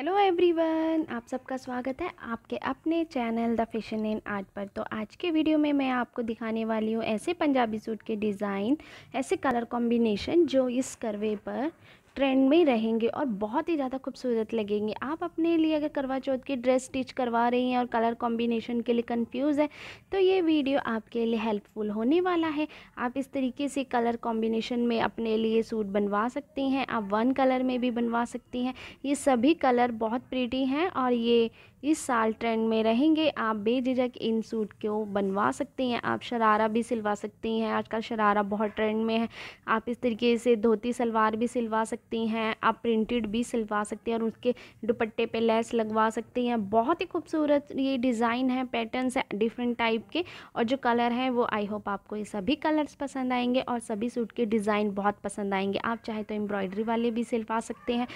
hello everyone आप सबका स्वागत है आपके अपने channel the fashion in art पर तो आज के वीडियो में मैं आपको दिखाने वाली हूँ ऐसे पंजाबी सूट के डिज़ाइन ऐसे कलर कॉम्बिनेशन जो इस करवे पर ट्रेंड में रहेंगे और बहुत ही ज़्यादा खूबसूरत लगेंगे आप अपने लिए अगर करवा चौथ की ड्रेस स्टिच करवा रही हैं और कलर कॉम्बिनेशन के लिए कंफ्यूज है तो ये वीडियो आपके लिए हेल्पफुल होने वाला है आप इस तरीके से कलर कॉम्बिनेशन में अपने लिए सूट बनवा सकती हैं आप वन कलर में भी बनवा सकती हैं ये सभी कलर बहुत प्रीटी हैं और ये इस साल ट्रेंड में रहेंगे आप बेझिझक इन सूट को बनवा सकते हैं आप शरारा भी सिलवा सकती हैं आजकल शरारा बहुत ट्रेंड में है आप इस तरीके से धोती सलवार भी सिलवा सकती हैं आप प्रिंटेड भी सिलवा सकती हैं और उसके दुपट्टे पे लेस लगवा सकती हैं बहुत ही खूबसूरत ये डिज़ाइन है पैटर्नस है डिफरेंट टाइप के और जो कलर हैं वो आई होप आपको ये सभी कलर्स पसंद आएंगे और सभी सूट के डिज़ाइन बहुत पसंद आएंगे आप चाहे तो एम्ब्रॉयडरी वाले भी सिलवा सकते हैं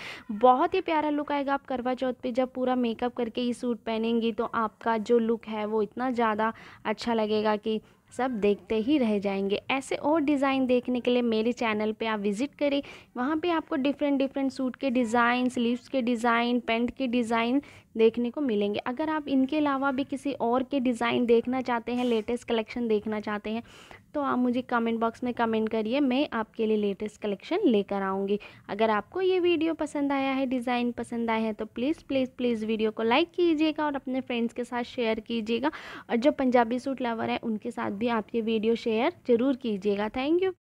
बहुत ही प्यारा लुक आएगा आप करवा चौथ पर जब पूरा मेकअप करके सूट पहनेंगी तो आपका जो लुक है वो इतना ज़्यादा अच्छा लगेगा कि सब देखते ही रह जाएंगे ऐसे और डिज़ाइन देखने के लिए मेरे चैनल पे आप विज़िट करें वहाँ पे आपको डिफरेंट डिफरेंट सूट के डिज़ाइन स्लीव्स के डिज़ाइन पेंट के डिज़ाइन देखने को मिलेंगे अगर आप इनके अलावा भी किसी और के डिज़ाइन देखना चाहते हैं लेटेस्ट कलेक्शन देखना चाहते हैं तो आप मुझे कमेंट बॉक्स में कमेंट करिए मैं आपके लिए लेटेस्ट कलेक्शन लेकर आऊँगी अगर आपको ये वीडियो पसंद आया है डिज़ाइन पसंद आया है तो प्लीज़ प्लीज़ प्लीज़ वीडियो को लाइक कीजिएगा और अपने फ्रेंड्स के साथ शेयर कीजिएगा और जो पंजाबी सूट लवर हैं उनके साथ भी भी आप ये वीडियो शेयर ज़रूर कीजिएगा थैंक यू